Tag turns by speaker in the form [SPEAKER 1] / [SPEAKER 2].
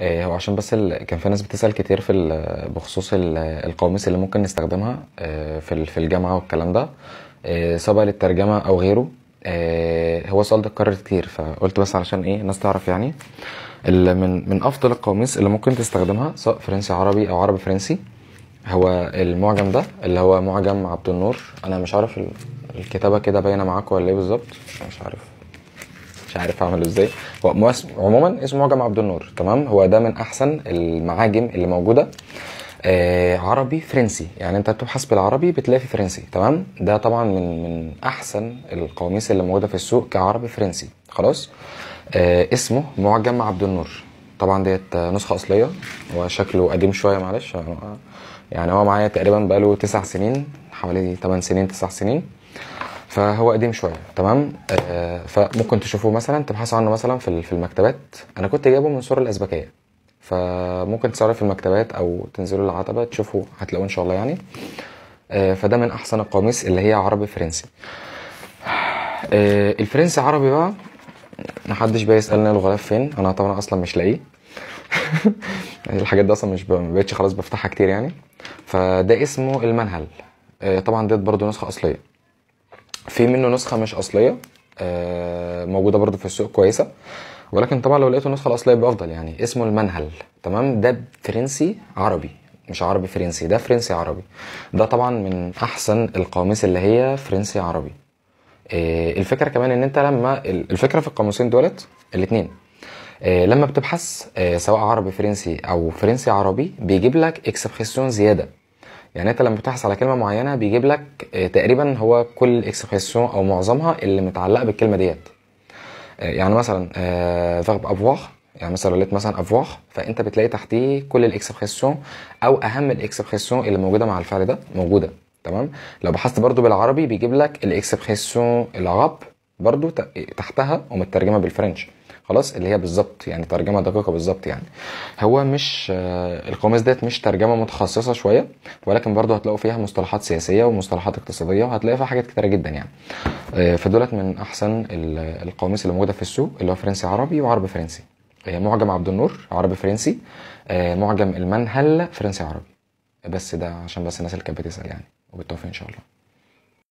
[SPEAKER 1] آه، هو عشان بس ال... كان في ناس بتسال كتير في ال... بخصوص ال... القواميس اللي ممكن نستخدمها آه، في في الجامعه والكلام ده آه، سواء للترجمه او غيره هو السؤال ده اتكرر كتير فقلت بس علشان ايه الناس تعرف يعني من من افضل القواميس اللي ممكن تستخدمها سواء فرنسي عربي او عربي فرنسي هو المعجم ده اللي هو معجم عبد النور انا مش عارف الكتابه كده باينه معاكم ولا ايه بالظبط مش عارف مش عارف اعمله ازاي هو عموما اسمه معجم عبد النور تمام هو ده من احسن المعاجم اللي موجوده آه عربي فرنسي يعني انت بتبحث بالعربي بتلاقي في فرنسي تمام ده طبعا من من احسن القواميس اللي موجوده في السوق كعربي فرنسي خلاص آه اسمه معجم عبد النور طبعا ديت نسخه اصليه هو شكله قديم شويه معلش يعني هو معايا تقريبا بقاله تسع سنين حوالي 8 سنين 9 سنين فهو قديم شويه تمام آه فممكن تشوفوه مثلا تبحثوا عنه مثلا في في المكتبات انا كنت جايبه من صور الازبكيه فممكن تصرف في المكتبات او تنزلوا العتبه تشوفوا هتلاقوه ان شاء الله يعني آه فده من احسن القواميس اللي هي عربي فرنسي آه الفرنسي عربي بقى محدش بقى يسالني الغلاف فين انا طبعا اصلا مش لاقيه الحاجات دي اصلا مش بقتش خلاص بفتحها كتير يعني فده اسمه المنهل آه، طبعا ديت برضو نسخه اصليه في منه نسخه مش اصليه آه، موجوده برضو في السوق كويسه ولكن طبعا لو لقيتوا النسخه الاصليه يبقى افضل يعني اسمه المنهل تمام ده فرنسي عربي مش عربي فرنسي ده فرنسي عربي ده طبعا من احسن القواميس اللي هي فرنسي عربي آه، الفكره كمان ان انت لما الفكره في القاموسين دولت الاثنين آه، لما بتبحث سواء عربي فرنسي او فرنسي عربي بيجيب لك اكسبخيسيون زياده يعني انت لما بتبحث على كلمه معينه بيجيب لك آه، تقريبا هو كل اكسبريسيون او معظمها اللي متعلقه بالكلمه ديت آه، يعني مثلا فيرب آه، افوار يعني مثلا لو لقيت مثلا افوار فانت بتلاقي تحتيه كل الاكسبريسيون او اهم الاكسبريسيون اللي موجوده مع الفعل ده موجوده تمام لو بحثت برضو بالعربي بيجيب لك الاكسبريسيون العرب برضو تحتها ومترجمه بالفرنش خلاص اللي هي بالظبط يعني ترجمه دقيقه بالظبط يعني هو مش آه، القواميس ديت مش ترجمه متخصصه شويه ولكن برضو هتلاقوا فيها مصطلحات سياسيه ومصطلحات اقتصاديه وهتلاقي فيها حاجات كتيره جدا يعني آه، فدولت من احسن القواميس اللي موجوده في السوق اللي هو فرنسي عربي وعربي فرنسي معجم عبد النور عربي فرنسي آه، معجم المنهل فرنسي عربي بس ده عشان بس الناس اللي كانت بتسال يعني وبالتوفيق ان شاء الله